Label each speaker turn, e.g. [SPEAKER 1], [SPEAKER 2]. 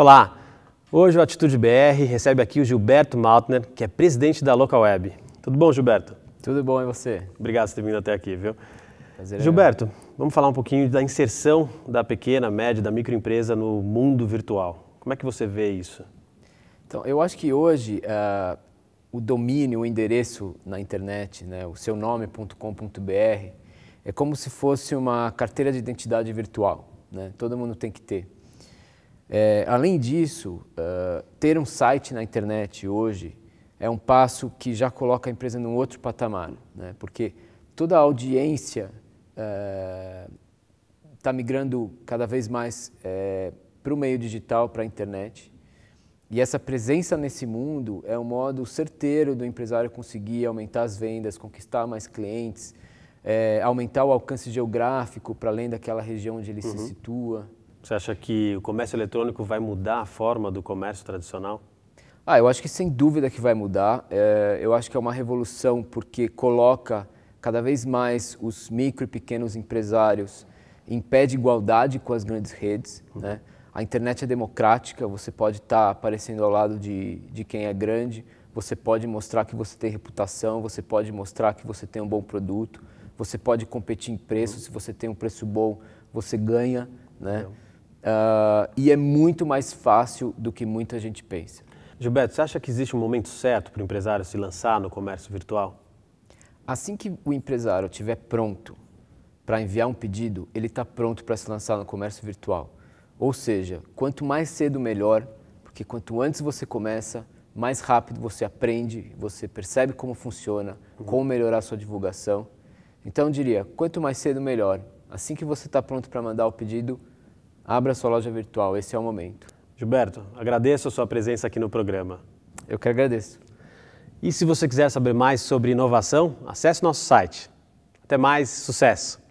[SPEAKER 1] Olá, hoje o Atitude BR recebe aqui o Gilberto Maltner, que é presidente da Local Web. Tudo bom, Gilberto? Tudo bom, e você? Obrigado por ter vindo até aqui, viu? Prazer é Gilberto, é vamos falar um pouquinho da inserção da pequena, média, da microempresa no mundo virtual. Como é que você vê isso? Então, eu acho que hoje uh,
[SPEAKER 2] o domínio, o endereço na internet, né, o seu nome.com.br, é como se fosse uma carteira de identidade virtual. Né? Todo mundo tem que ter. É, além disso, uh, ter um site na internet hoje é um passo que já coloca a empresa num outro patamar, né? porque toda a audiência está é, uh, migrando cada vez mais uh, é, para o meio digital, para a internet. E essa presença nesse mundo é um modo certeiro do empresário conseguir aumentar as vendas, conquistar mais clientes,
[SPEAKER 1] aumentar o alcance geográfico para além daquela região
[SPEAKER 2] onde ele uhum. se situa.
[SPEAKER 1] Você acha que o comércio eletrônico vai mudar a forma do comércio tradicional? Ah,
[SPEAKER 2] eu acho que sem dúvida que vai mudar. É, eu acho que é uma revolução porque coloca cada vez mais os micro e pequenos empresários em pé de igualdade com as grandes redes. Uhum. Né? A internet é democrática, você pode estar tá aparecendo ao lado de, de quem é grande, você pode mostrar que você tem reputação, você pode mostrar que você tem um bom produto, você pode competir em preço, uhum. se você tem um preço bom, você ganha. Né? uh, e é muito mais fácil do que muita gente pensa. Gilberto, você acha que existe um momento certo para o empresário se lançar no comércio virtual? Assim que o empresário estiver pronto para enviar um pedido, ele está pronto para se lançar no comércio virtual. Ou seja, quanto mais cedo, melhor, porque quanto antes você começa, mais rápido você aprende, você percebe como funciona, uhum. como melhorar a sua divulgação. Então, eu diria, quanto mais cedo, melhor. Assim que você está pronto para mandar o pedido, abra sua loja virtual,
[SPEAKER 1] esse é o momento. Gilberto, agradeço a sua presença aqui no programa. Eu que agradeço. E se você quiser saber mais sobre inovação, acesse nosso site. Até mais, sucesso!